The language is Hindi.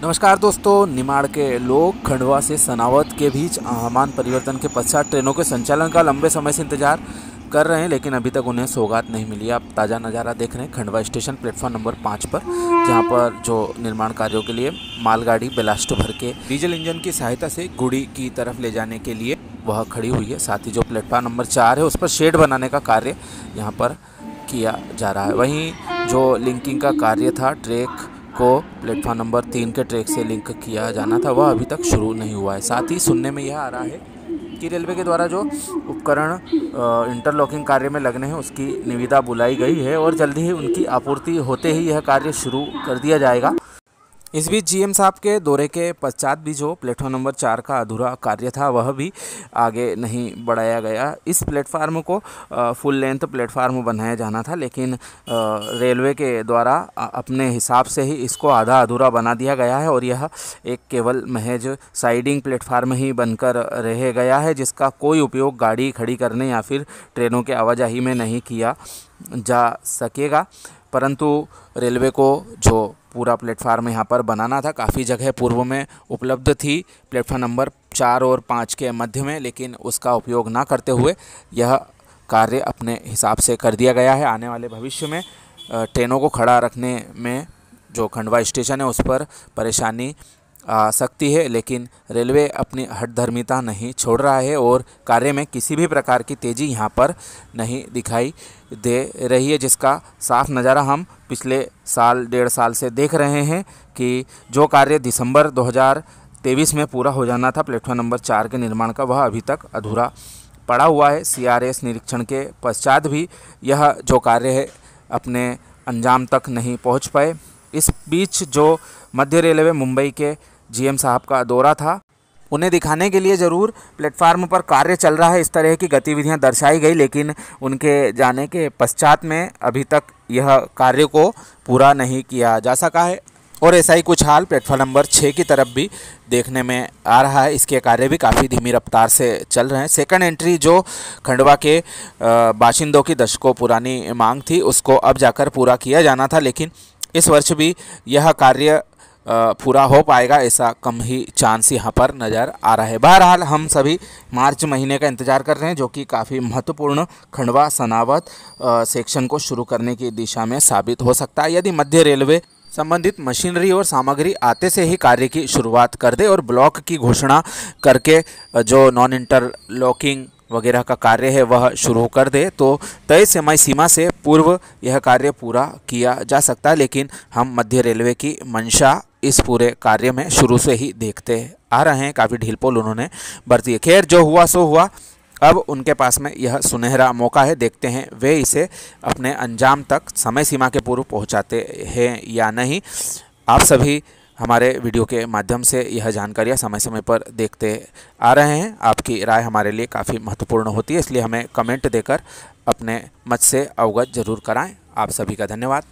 नमस्कार दोस्तों निमाड़ के लोग खंडवा से सनावत के बीच आहमान परिवर्तन के पश्चात ट्रेनों के संचालन का लंबे समय से इंतजार कर रहे हैं लेकिन अभी तक उन्हें सौगात नहीं मिली आप ताज़ा नज़ारा देख रहे हैं खंडवा स्टेशन प्लेटफॉर्म नंबर पाँच पर जहाँ पर जो निर्माण कार्यों के लिए मालगाड़ी बेलास्ट भर के डीजल इंजन की सहायता से गुड़ी की तरफ ले जाने के लिए वह खड़ी हुई है साथ ही जो प्लेटफॉर्म नंबर चार है उस पर शेड बनाने का कार्य यहाँ पर किया जा रहा है वहीं जो लिंकिंग का कार्य था ट्रेक को प्लेटफॉर्म नंबर तीन के ट्रैक से लिंक किया जाना था वह अभी तक शुरू नहीं हुआ है साथ ही सुनने में यह आ रहा है कि रेलवे के द्वारा जो उपकरण इंटरलॉकिंग कार्य में लगने हैं उसकी निविदा बुलाई गई है और जल्दी ही उनकी आपूर्ति होते ही यह कार्य शुरू कर दिया जाएगा इस बीच जीएम साहब के दौरे के पश्चात भी जो प्लेटफॉर्म नंबर चार का अधूरा कार्य था वह भी आगे नहीं बढ़ाया गया इस प्लेटफार्म को फुल लेंथ प्लेटफार्म बनाया जाना था लेकिन रेलवे के द्वारा अपने हिसाब से ही इसको आधा अधूरा बना दिया गया है और यह एक केवल महज साइडिंग प्लेटफार्म ही बनकर रह गया है जिसका कोई उपयोग गाड़ी खड़ी करने या फिर ट्रेनों के आवाजाही में नहीं किया जा सकेगा परंतु रेलवे को जो पूरा प्लेटफार्म यहाँ पर बनाना था काफ़ी जगह पूर्व में उपलब्ध थी प्लेटफार्म नंबर चार और पाँच के मध्य में लेकिन उसका उपयोग ना करते हुए यह कार्य अपने हिसाब से कर दिया गया है आने वाले भविष्य में ट्रेनों को खड़ा रखने में जो खंडवा स्टेशन है उस पर परेशानी आ सकती है लेकिन रेलवे अपनी हटधर्मिता नहीं छोड़ रहा है और कार्य में किसी भी प्रकार की तेज़ी यहाँ पर नहीं दिखाई दे रही है जिसका साफ नज़ारा हम पिछले साल डेढ़ साल से देख रहे हैं कि जो कार्य दिसंबर 2023 में पूरा हो जाना था प्लेटफॉर्म नंबर चार के निर्माण का वह अभी तक अधूरा पड़ा हुआ है सी निरीक्षण के पश्चात भी यह जो कार्य है अपने अंजाम तक नहीं पहुँच पाए इस बीच जो मध्य रेलवे मुंबई के जीएम साहब का दौरा था उन्हें दिखाने के लिए ज़रूर प्लेटफार्म पर कार्य चल रहा है इस तरह की गतिविधियां दर्शाई गई लेकिन उनके जाने के पश्चात में अभी तक यह कार्य को पूरा नहीं किया जा सका है और ऐसा ही कुछ हाल प्लेटफॉर्म नंबर छः की तरफ भी देखने में आ रहा है इसके कार्य भी काफ़ी धीमी रफ्तार से चल रहे हैं सेकंड एंट्री जो खंडवा के बाशिंदों की दशकों पुरानी मांग थी उसको अब जाकर पूरा किया जाना था लेकिन इस वर्ष भी यह कार्य पूरा हो पाएगा ऐसा कम ही चांस यहाँ पर नज़र आ रहा है बहरहाल हम सभी मार्च महीने का इंतज़ार कर रहे हैं जो कि काफ़ी महत्वपूर्ण खंडवा सनावत सेक्शन को शुरू करने की दिशा में साबित हो सकता है यदि मध्य रेलवे संबंधित मशीनरी और सामग्री आते से ही कार्य की शुरुआत कर दे और ब्लॉक की घोषणा करके जो नॉन इंटरलॉकिंग वगैरह का कार्य है वह शुरू कर दे तो तय समय सीमा से पूर्व यह कार्य पूरा किया जा सकता है लेकिन हम मध्य रेलवे की मंशा इस पूरे कार्य में शुरू से ही देखते आ रहे हैं काफ़ी ढीलपोल उन्होंने बरती है खैर जो हुआ सो हुआ अब उनके पास में यह सुनहरा मौका है देखते हैं वे इसे अपने अंजाम तक समय सीमा के पूर्व पहुंचाते हैं या नहीं आप सभी हमारे वीडियो के माध्यम से यह जानकारियाँ समय समय पर देखते आ रहे हैं आपकी राय हमारे लिए काफ़ी महत्वपूर्ण होती है इसलिए हमें कमेंट देकर अपने मत से अवगत जरूर कराएं आप सभी का धन्यवाद